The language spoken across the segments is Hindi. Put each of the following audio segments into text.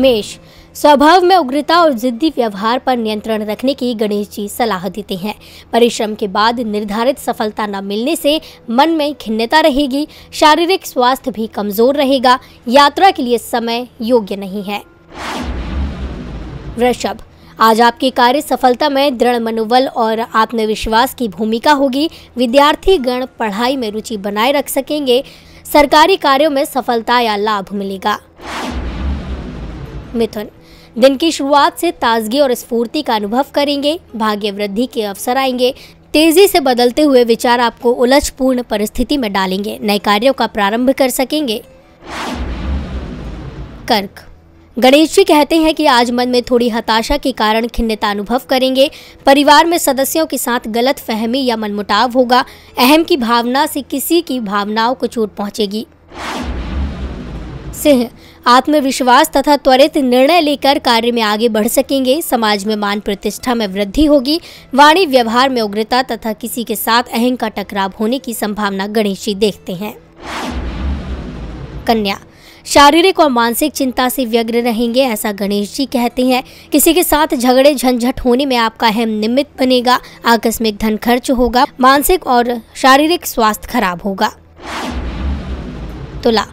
मेष स्वभाव में उग्रता और जिद्दी व्यवहार पर नियंत्रण रखने की गणेश जी सलाह देते हैं परिश्रम के बाद निर्धारित सफलता न मिलने से मन में खिन्नता रहेगी शारीरिक स्वास्थ्य भी कमजोर रहेगा यात्रा के लिए समय योग्य नहीं है वृषभ आज आपके कार्य सफलता में दृढ़ मनोबल और आत्मविश्वास की भूमिका होगी विद्यार्थी गण पढ़ाई में रुचि बनाए रख सकेंगे सरकारी कार्यों में सफलता या लाभ मिलेगा मिथुन दिन की शुरुआत से ताजगी और स्फूर्ति का अनुभव करेंगे भाग्य वृद्धि के अवसर आएंगे तेजी से बदलते हुए विचार आपको उलझपूर्ण परिस्थिति में डालेंगे नए कार्यों का प्रारंभ कर सकेंगे कर्क गणेश जी कहते हैं कि आज मन में थोड़ी हताशा के कारण खिन्नता अनुभव करेंगे परिवार में सदस्यों के साथ गलत फहमी या मनमुटाव होगा अहम की भावना से किसी की भावनाओं को चोट पहुंचेगी से हैं आत्मविश्वास तथा त्वरित निर्णय लेकर कार्य में आगे बढ़ सकेंगे समाज में मान प्रतिष्ठा में वृद्धि होगी वाणी व्यवहार में उग्रता तथा किसी के साथ अहंग का टकराव होने की संभावना गणेश जी देखते हैं कन्या शारीरिक और मानसिक चिंता से व्यग्र रहेंगे ऐसा गणेश जी कहते हैं किसी के साथ झगड़े झंझट होने में आपका अहम निमित्त बनेगा आकस्मिक धन खर्च होगा मानसिक और शारीरिक स्वास्थ्य खराब होगा तुला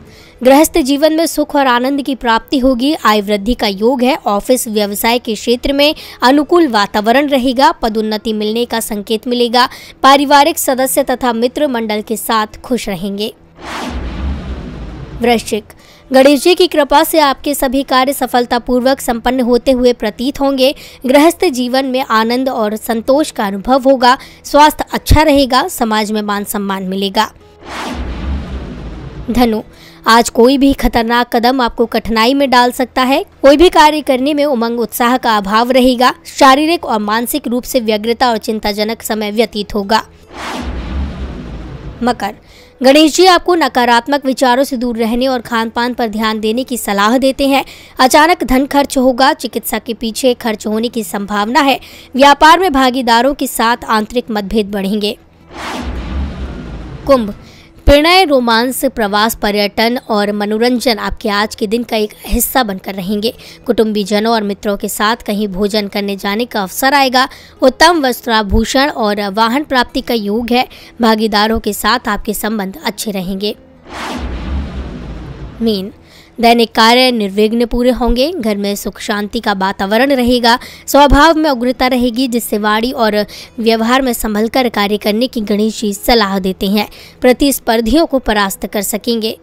गृहस्थ जीवन में सुख और आनंद की प्राप्ति होगी आय वृद्धि का योग है ऑफिस व्यवसाय के क्षेत्र में अनुकूल वातावरण रहेगा पदोन्नति मिलने का संकेत मिलेगा पारिवारिक सदस्य तथा मित्र मंडल के साथ खुश रहेंगे वृश्चिक गणेश जी की कृपा से आपके सभी कार्य सफलतापूर्वक संपन्न होते हुए प्रतीत होंगे गृहस्थ जीवन में आनंद और संतोष का अनुभव होगा स्वास्थ्य अच्छा रहेगा समाज में मान सम्मान मिलेगा धनु आज कोई भी खतरनाक कदम आपको कठिनाई में डाल सकता है कोई भी कार्य करने में उमंग उत्साह का अभाव रहेगा शारीरिक और मानसिक रूप से व्यग्रता और चिंताजनक समय व्यतीत होगा मकर गणेश जी आपको नकारात्मक विचारों से दूर रहने और खान पान पर ध्यान देने की सलाह देते हैं अचानक धन खर्च होगा चिकित्सा के पीछे खर्च होने की संभावना है व्यापार में भागीदारों के साथ आंतरिक मतभेद बढ़ेंगे कुंभ प्रणय रोमांस प्रवास पर्यटन और मनोरंजन आपके आज के दिन का एक हिस्सा बनकर रहेंगे जनों और मित्रों के साथ कहीं भोजन करने जाने का अवसर आएगा उत्तम वस्त्राभूषण और वाहन प्राप्ति का योग है भागीदारों के साथ आपके संबंध अच्छे रहेंगे मीन दैनिक कार्य निर्विघ्न पूरे होंगे घर में सुख शांति का वातावरण रहेगा स्वभाव में उग्रता रहेगी जिससे वाणी और व्यवहार में संभल कार्य करने की गणेश जी सलाह देते हैं प्रतिस्पर्धियों को परास्त कर सकेंगे